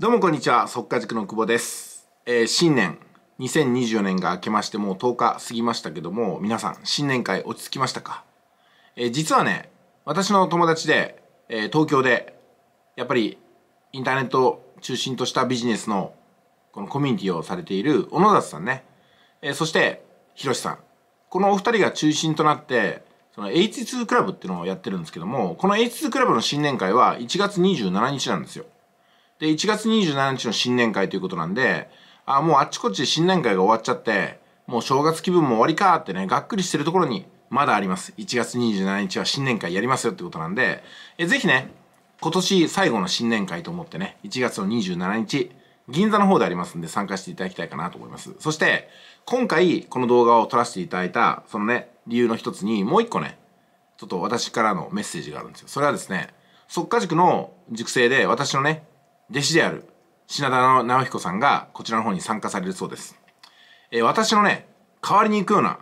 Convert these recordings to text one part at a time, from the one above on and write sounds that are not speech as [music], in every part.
どうもこんにちは、速稼塾の久保です。えー、新年、2024年が明けましてもう10日過ぎましたけども、皆さん、新年会落ち着きましたかえー、実はね、私の友達で、えー、東京で、やっぱりインターネットを中心としたビジネスのこのコミュニティをされている小野田さんね、えそして、ひろしさん。このお二人が中心となって、その H2 クラブっていうのをやってるんですけども、この H2 クラブの新年会は1月27日なんですよ。で、1月27日の新年会ということなんで、あ、もうあっちこっちで新年会が終わっちゃって、もう正月気分も終わりかってね、がっくりしてるところに、まだあります。1月27日は新年会やりますよってことなんで、えぜひね、今年最後の新年会と思ってね、1月の27日、銀座の方でありますんで参加していただきたいかなと思います。そして、今回この動画を撮らせていただいた、そのね、理由の一つに、もう一個ね、ちょっと私からのメッセージがあるんですよ。それはですね、即化塾の塾生で私のね、弟子である品田直彦さんがこちらの方に参加されるそうです。えー、私のね、代わりに行くような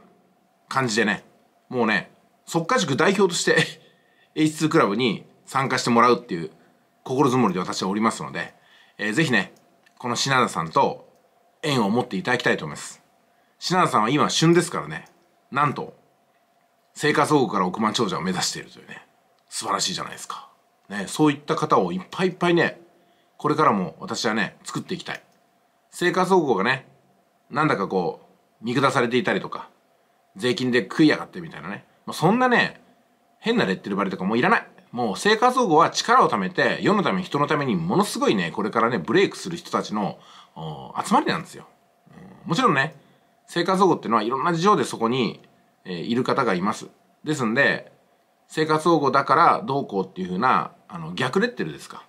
感じでね、もうね、即家塾代表として H2 [laughs] クラブに参加してもらうっていう心づもりで私はおりますので、えー、ぜひね、この品田さんと縁を持っていただきたいと思います。品田さんは今旬ですからね、なんと、生活保護から億万長者を目指しているというね、素晴らしいじゃないですか。ね、そういった方をいっぱいいっぱいね、これからも私はね、作っていきたい。生活保護がね、なんだかこう、見下されていたりとか、税金で食い上がってみたいなね。まあ、そんなね、変なレッテル貼りとかもういらない。もう生活保護は力を貯めて、世のため、人のためにものすごいね、これからね、ブレイクする人たちの集まりなんですよ、もちろんね、生活保護ってのはいろんな事情でそこに、えー、いる方がいます。ですんで、生活保護だからどうこうっていうふうな、あの、逆レッテルですか。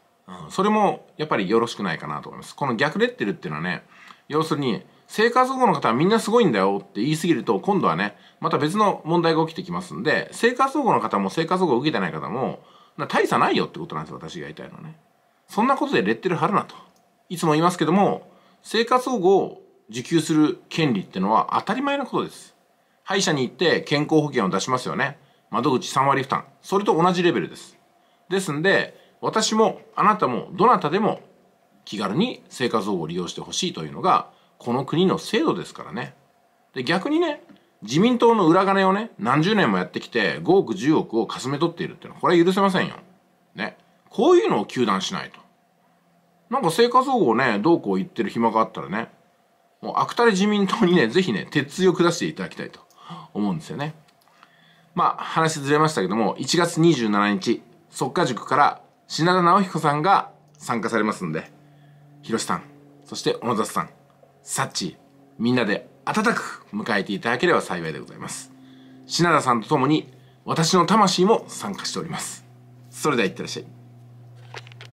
うん、それもやっぱりよろしくないかなと思います。この逆レッテルっていうのはね、要するに、生活保護の方はみんなすごいんだよって言い過ぎると、今度はね、また別の問題が起きてきますんで、生活保護の方も生活保護を受けてない方も、大差ないよってことなんですよ、私が言いたいのはね。そんなことでレッテル貼るなと。いつも言いますけども、生活保護を受給する権利ってのは当たり前のことです。歯医者に行って健康保険を出しますよね。窓口3割負担。それと同じレベルです。ですんで、私もあなたもどなたでも気軽に生活保護を利用してほしいというのがこの国の制度ですからね。で逆にね自民党の裏金をね何十年もやってきて5億10億をかすめ取っているっていうのはこれは許せませんよ。ね。こういうのを糾弾しないと。なんか生活保護をねどうこう言ってる暇があったらねもう悪たれ自民党にねぜひね鉄槌を下していただきたいと思うんですよね。まあ話ずれましたけども1月27日即家塾から品田直彦さんが参加されますんで、ひろしさん、そして小野里さん、サッチー、みんなで温かく迎えていただければ幸いでございます。品田さんと共に私の魂も参加しております。それではいってらっしゃい。